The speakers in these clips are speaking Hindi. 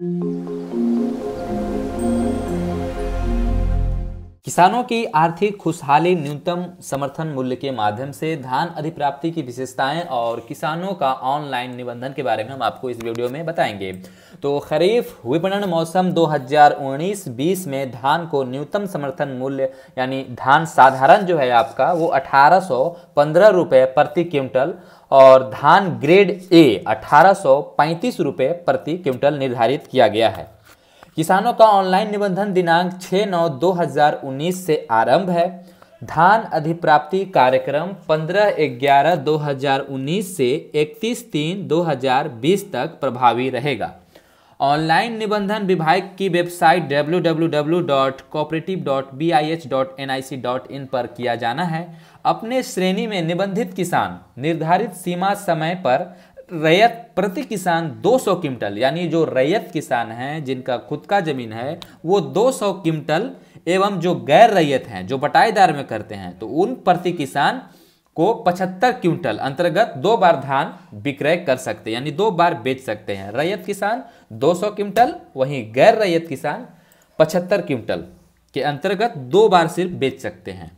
Thank mm -hmm. you. किसानों की आर्थिक खुशहाली न्यूनतम समर्थन मूल्य के माध्यम से धान अधिप्राप्ति की विशेषताएं और किसानों का ऑनलाइन निबंधन के बारे में हम आपको इस वीडियो में बताएंगे तो खरीफ विपणन मौसम 2019-20 में धान को न्यूनतम समर्थन मूल्य यानी धान साधारण जो है आपका वो अठारह सौ प्रति क्विंटल और धान ग्रेड ए अठारह सौ प्रति क्विंटल निर्धारित किया गया है किसानों का ऑनलाइन निबंधन दिनांक 6 नौ 2019 से आरंभ है धान अधिप्राप्ति कार्यक्रम 15 ग्यारह 2019 से 31 तीन 2020 तक प्रभावी रहेगा ऑनलाइन निबंधन विभाग की वेबसाइट www.cooperative.bih.nic.in पर किया जाना है अपने श्रेणी में निबंधित किसान निर्धारित सीमा समय पर रैयत प्रति किसान 200 क्विंटल यानी जो रैयत किसान हैं जिनका खुद का जमीन है वो 200 क्विंटल एवं जो गैर रैयत हैं जो बटाईदार में करते हैं तो उन प्रति किसान को 75 क्विंटल अंतर्गत दो बार धान विक्रय कर सकते हैं यानी दो बार बेच सकते हैं रैयत किसान 200 क्विंटल वहीं गैर रैयत किसान पचहत्तर क्विंटल के अंतर्गत दो बार सिर्फ बेच सकते हैं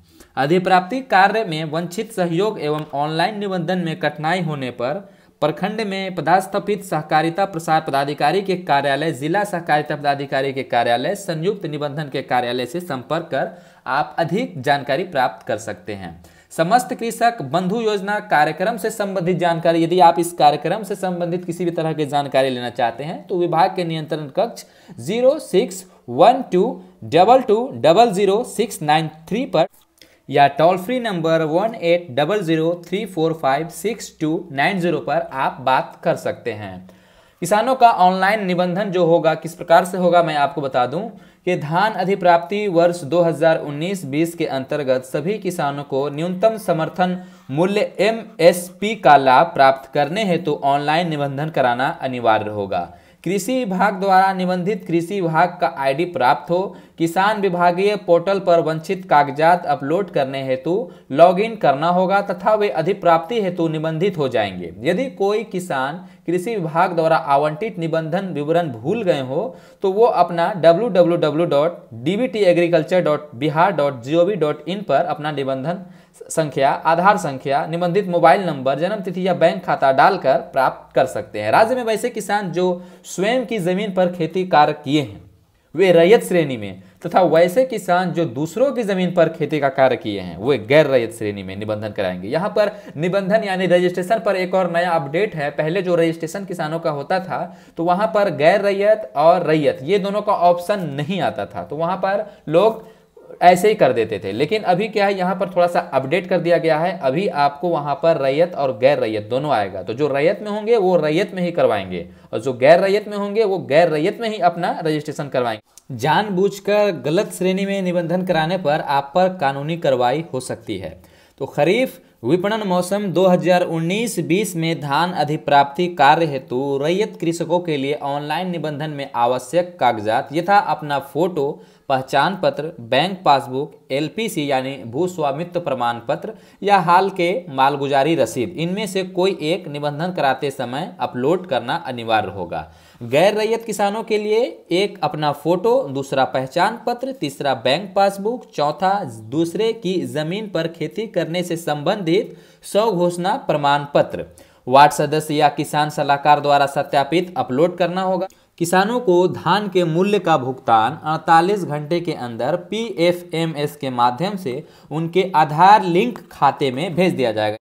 अधिप्राप्ति कार्य में वंचित सहयोग एवं ऑनलाइन निबंधन में कठिनाई होने पर प्रखंड में पदास्थापित सहकारिता प्रसार पदाधिकारी के कार्यालय जिला सहकारिता पदाधिकारी के कार्यालय संयुक्त निबंधन के कार्यालय से संपर्क कर आप अधिक जानकारी प्राप्त कर सकते हैं समस्त कृषक बंधु योजना कार्यक्रम से संबंधित जानकारी यदि आप इस कार्यक्रम से संबंधित किसी भी तरह की जानकारी लेना चाहते हैं तो विभाग के नियंत्रण कक्ष zero six one two double two double zero six nine three पर या toll free number one eight double zero three four five six two nine zero पर आप बात कर सकते हैं किसानों का ऑनलाइन निबंधन जो होगा किस प्रकार से होगा मैं आपको बता दूं कि धान अधिप्राप्ति वर्ष 2019-20 के अंतर्गत सभी किसानों को न्यूनतम समर्थन मूल्य एमएसपी का लाभ प्राप्त करने हेतु तो ऑनलाइन निबंधन कराना अनिवार्य होगा कृषि विभाग द्वारा निबंधित कृषि विभाग का आईडी प्राप्त हो किसान विभागीय पोर्टल पर वंचित कागजात अपलोड करने हेतु लॉगिन करना होगा तथा वे अधिप्राप्ति हेतु निबंधित हो जाएंगे यदि कोई किसान कृषि विभाग द्वारा आवंटित निबंधन विवरण भूल गए हो तो वो अपना डब्ल्यू पर अपना निबंधन संख्या आधार संख्या निबंधित मोबाइल नंबर जन्म तिथि या बैंक खाता डालकर प्राप्त कर सकते हैं राज्य में वैसे किसान जो स्वयं की जमीन पर खेती कार्य किए हैं वे रैयत श्रेणी में तथा वैसे किसान जो दूसरों की जमीन पर खेती का कार्य किए हैं वे गैर रैयत श्रेणी में निबंधन कराएंगे यहाँ पर निबंधन यानी रजिस्ट्रेशन पर एक और नया अपडेट है पहले जो रजिस्ट्रेशन किसानों का होता था तो वहाँ पर गैर रैयत और रैयत ये दोनों का ऑप्शन नहीं आता था तो वहाँ पर लोग ऐसे ही कर देते थे लेकिन अभी क्या है यहाँ पर थोड़ा सा अपडेट कर दिया गया है अभी आपको वहाँ पर रैयत और गैर रैयत दोनों आएगा तो जो रैयत में होंगे वो रैयत में ही करवाएंगे और जो गैर रैयत में होंगे वो गैर रैयत में ही अपना रजिस्ट्रेशन करवाएंगे जानबूझकर गलत श्रेणी में निबंधन कराने पर आप पर कानूनी कार्रवाई हो सकती है तो खरीफ विपणन मौसम 2019-20 में धान अधिप्राप्ति कार्य हेतु रैयत कृषकों के लिए ऑनलाइन निबंधन में आवश्यक कागजात यथा अपना फोटो पहचान पत्र बैंक पासबुक एलपीसी यानी भू स्वामित्व प्रमाण पत्र या हाल के मालगुजारी रसीद इनमें से कोई एक निबंधन कराते समय अपलोड करना अनिवार्य होगा गैर रैयत किसानों के लिए एक अपना फोटो दूसरा पहचान पत्र तीसरा बैंक पासबुक चौथा दूसरे की जमीन पर खेती करने से संबंधित सौ घोषणा प्रमाण पत्र वार्ड सदस्य या किसान सलाहकार द्वारा सत्यापित अपलोड करना होगा किसानों को धान के मूल्य का भुगतान 48 घंटे के अंदर पी के माध्यम से उनके आधार लिंक खाते में भेज दिया जाएगा